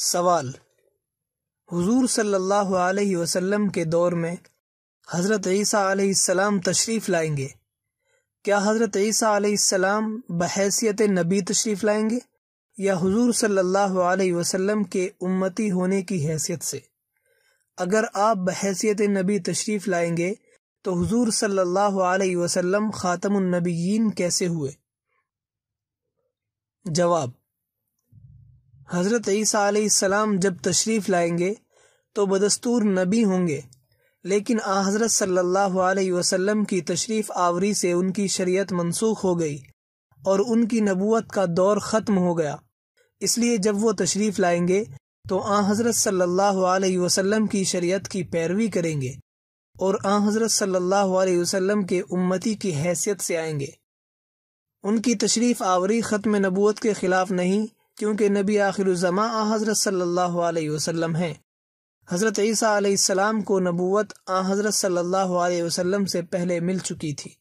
सवाल हुजूर सल्लल्लाहु अलैहि वसल्लम के दौर में हज़रत ईसा अलैहिस्सलाम तशरीफ़ लाएंगे क्या हज़रत ईसा अलैहिस्सलाम बहैसियत नबी तशरीफ़ लाएंगे या हुजूर सल्लल्लाहु अलैहि वसल्लम के उम्मती होने की हैसियत से अगर आप बहैसियत नबी तशरीफ़ लाएंगे तो हुजूर सल्लल्लाहु अलैहि वसल्लम ख़ातमुन्नबीन कैसे हुए जवाब हज़रत ईसा जब तशरीफ़ लाएंगे तो बदस्तूर नबी होंगे लेकिन आ हज़रत सल्लल्लाहु अलैहि वसल्लम की तशरीफ़ आवरी से उनकी शरीयत मनसूख हो गई और उनकी नबूत का दौर ख़त्म हो गया इसलिए जब वो तशरीफ़ लाएंगे तो आ हज़रत सल्लल्लाहु अलैहि वसल्लम की शरीयत की पैरवी करेंगे और आ हज़रत सल्लल्लाहु अलैहि वसल्लम के उम्मती की हैसियत से आएंगे उनकी तशरीफ़ आवरी ख़त्म नबूत के ख़िलाफ़ नहीं क्योंकि नबी जमा हज़रत सल्ला वसम हैं हज़रत ईसा को नबूत आ हज़रत सल्ला वसम से पहले मिल चुकी थी